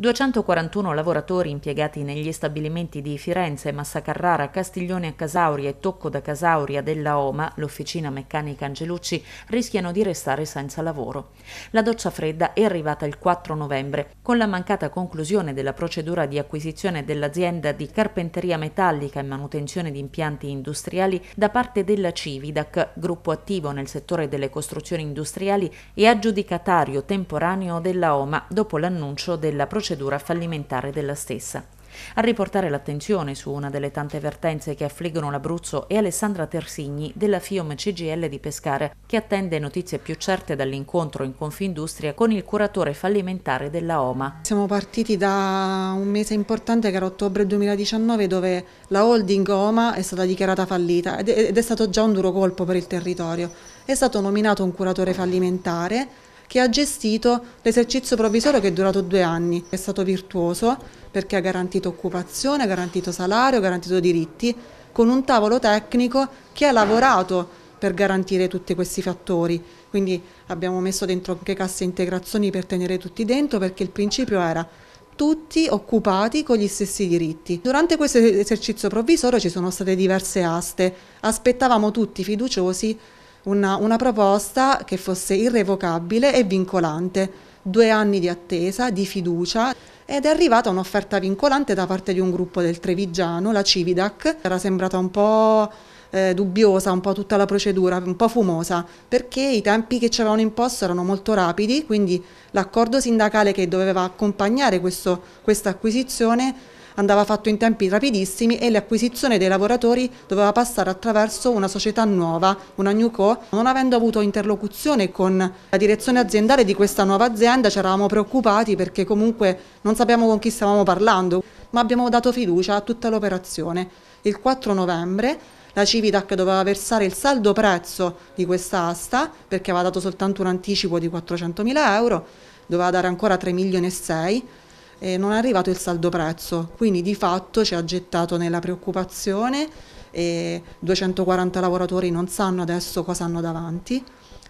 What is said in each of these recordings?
241 lavoratori impiegati negli stabilimenti di Firenze, Massa Carrara, Castiglione a Casauria e Tocco da Casauria della OMA, l'officina meccanica Angelucci, rischiano di restare senza lavoro. La doccia fredda è arrivata il 4 novembre, con la mancata conclusione della procedura di acquisizione dell'azienda di carpenteria metallica e manutenzione di impianti industriali da parte della Cividac, gruppo attivo nel settore delle costruzioni industriali e aggiudicatario temporaneo della OMA dopo l'annuncio della procedura procedura fallimentare della stessa. A riportare l'attenzione su una delle tante vertenze che affliggono l'Abruzzo è Alessandra Tersigni della FIOM CGL di Pescara, che attende notizie più certe dall'incontro in Confindustria con il curatore fallimentare della OMA. Siamo partiti da un mese importante che era ottobre 2019 dove la holding OMA è stata dichiarata fallita ed è stato già un duro colpo per il territorio. È stato nominato un curatore fallimentare che ha gestito l'esercizio provvisorio che è durato due anni. È stato virtuoso perché ha garantito occupazione, ha garantito salario, ha garantito diritti, con un tavolo tecnico che ha lavorato per garantire tutti questi fattori. Quindi abbiamo messo dentro anche casse integrazioni per tenere tutti dentro perché il principio era tutti occupati con gli stessi diritti. Durante questo esercizio provvisorio ci sono state diverse aste, aspettavamo tutti fiduciosi una, una proposta che fosse irrevocabile e vincolante, due anni di attesa, di fiducia ed è arrivata un'offerta vincolante da parte di un gruppo del Trevigiano, la Cividac, era sembrata un po' eh, dubbiosa un po' tutta la procedura, un po' fumosa, perché i tempi che ci avevano imposto erano molto rapidi, quindi l'accordo sindacale che doveva accompagnare questa acquisizione andava fatto in tempi rapidissimi e l'acquisizione dei lavoratori doveva passare attraverso una società nuova, una New Co. Non avendo avuto interlocuzione con la direzione aziendale di questa nuova azienda ci eravamo preoccupati perché comunque non sappiamo con chi stavamo parlando, ma abbiamo dato fiducia a tutta l'operazione. Il 4 novembre la Civitac doveva versare il saldo prezzo di questa asta perché aveva dato soltanto un anticipo di 400.000 euro, doveva dare ancora 3.600.000 eh, non è arrivato il saldo prezzo, quindi di fatto ci ha gettato nella preoccupazione e 240 lavoratori non sanno adesso cosa hanno davanti.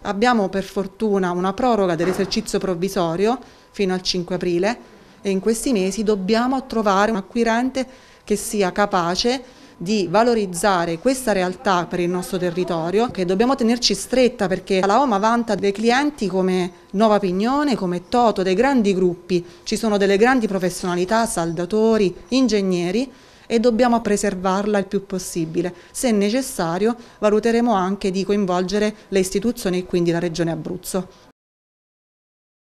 Abbiamo per fortuna una proroga dell'esercizio provvisorio fino al 5 aprile e in questi mesi dobbiamo trovare un acquirente che sia capace di valorizzare questa realtà per il nostro territorio che dobbiamo tenerci stretta perché la OMA vanta dei clienti come Nuova Pignone, come Toto, dei grandi gruppi, ci sono delle grandi professionalità, saldatori, ingegneri e dobbiamo preservarla il più possibile. Se necessario valuteremo anche di coinvolgere le istituzioni e quindi la Regione Abruzzo.